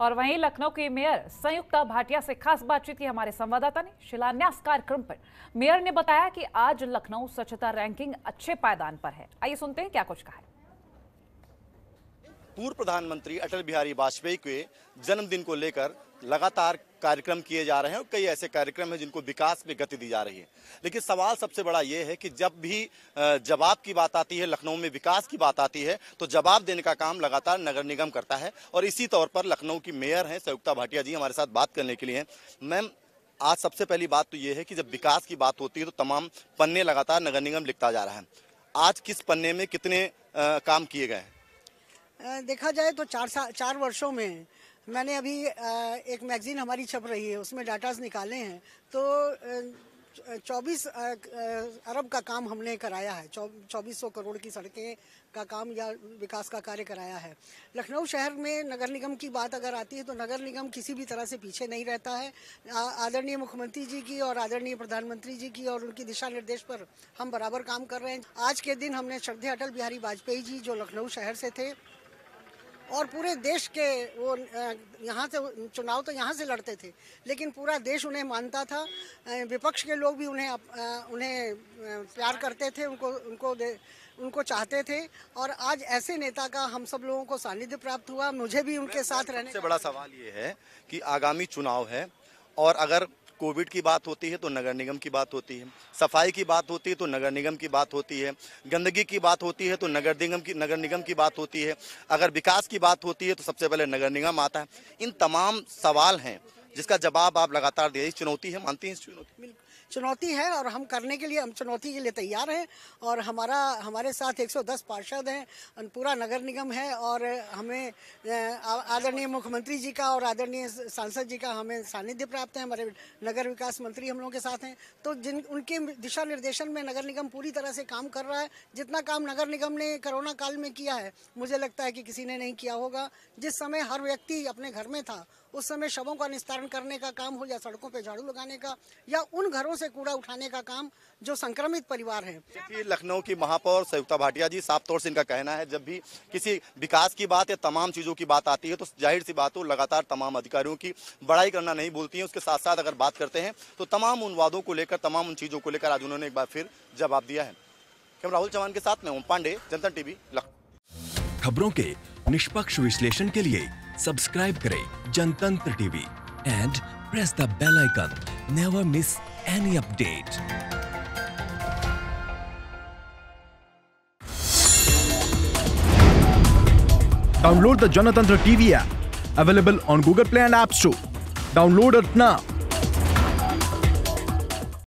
और वहीं लखनऊ के मेयर संयुक्ता भाटिया से खास बातचीत की हमारे संवाददाता ने शिलान्यास कार्यक्रम पर मेयर ने बताया कि आज लखनऊ स्वच्छता रैंकिंग अच्छे पायदान पर है आइए सुनते हैं क्या कुछ कहा है पूर्व प्रधानमंत्री अटल बिहारी वाजपेयी के जन्मदिन को लेकर लगातार कार्यक्रम किए जा रहे हैं और कई ऐसे कार्यक्रम हैं जिनको विकास में गति दी जा रही है लेकिन सवाल सबसे बड़ा ये है कि जब भी जवाब की बात आती है लखनऊ में विकास की बात आती है तो जवाब देने का काम लगातार नगर निगम करता है और इसी तौर पर लखनऊ की मेयर हैं संयुक्ता भाटिया जी हमारे साथ बात करने के लिए मैम आज सबसे पहली बात तो ये है कि जब विकास की बात होती है तो तमाम पन्ने लगातार नगर निगम लिखता जा रहा है आज किस पन्ने में कितने आ, काम किए गए हैं देखा जाए तो चार साल चार वर्षों में मैंने अभी एक मैगज़ीन हमारी छप रही है उसमें डाटाज निकाले हैं तो 24 अरब का काम हमने कराया है चौबीस सौ करोड़ की सड़कें का काम या विकास का कार्य कराया है लखनऊ शहर में नगर निगम की बात अगर आती है तो नगर निगम किसी भी तरह से पीछे नहीं रहता है आदरणीय मुख्यमंत्री जी की और आदरणीय प्रधानमंत्री जी की और उनकी दिशा निर्देश पर हम बराबर काम कर रहे हैं आज के दिन हमने श्रद्धे अटल बिहारी वाजपेयी जी जो लखनऊ शहर से थे और पूरे देश के वो यहाँ से चुनाव तो यहाँ से लड़ते थे लेकिन पूरा देश उन्हें मानता था विपक्ष के लोग भी उन्हें उन्हें प्यार करते थे उनको उनको दे, उनको चाहते थे और आज ऐसे नेता का हम सब लोगों को सानिध्य प्राप्त हुआ मुझे भी उनके साथ रहने सबसे बड़ा सवाल ये है कि आगामी चुनाव है और अगर कोविड की बात होती है तो नगर निगम की बात होती है सफाई की बात होती है तो नगर निगम की बात होती है गंदगी की बात होती है तो नगर निगम की नगर निगम की बात होती है अगर विकास की बात होती है तो सबसे पहले नगर निगम आता है इन तमाम सवाल हैं जिसका जवाब आप लगातार दे रही चुनौती है मानती हैं इस चुनौती चुनौती है और हम करने के लिए हम चुनौती के लिए तैयार हैं और हमारा हमारे साथ 110 पार्षद हैं पूरा नगर निगम है और हमें आदरणीय मुख्यमंत्री जी का और आदरणीय सांसद जी का हमें सानिध्य प्राप्त है हमारे नगर विकास मंत्री हम लोगों के साथ हैं तो जिन उनके दिशा निर्देशन में नगर निगम पूरी तरह से काम कर रहा है जितना काम नगर निगम ने कोरोना काल में किया है मुझे लगता है कि किसी ने नहीं किया होगा जिस समय हर व्यक्ति अपने घर में था उस समय शवों का निस्तारण करने का काम हो या सड़कों पे झाड़ू लगाने का या उन घरों से कूड़ा उठाने का काम जो संक्रमित परिवार है लखनऊ की महापौर संयुक्ता भाटिया जी साफ तौर से इनका कहना है जब भी किसी विकास की बात या तमाम चीज़ों की बात आती है तो जाहिर सी बात हो लगातार तमाम अधिकारियों की बड़ाई करना नहीं भूलती है उसके साथ साथ अगर बात करते हैं तो तमाम उन वादों को लेकर तमाम उन चीज़ों को लेकर आज उन्होंने एक बार फिर जवाब दिया है राहुल चौहान के साथ में ओम पांडे जनता टीवी लखनऊ खबरों के निष्पक्ष विश्लेषण के लिए सब्सक्राइब करें Jantantra TV and press the bell icon never miss any update download the Jantantra TV app available on Google Play and app store download it now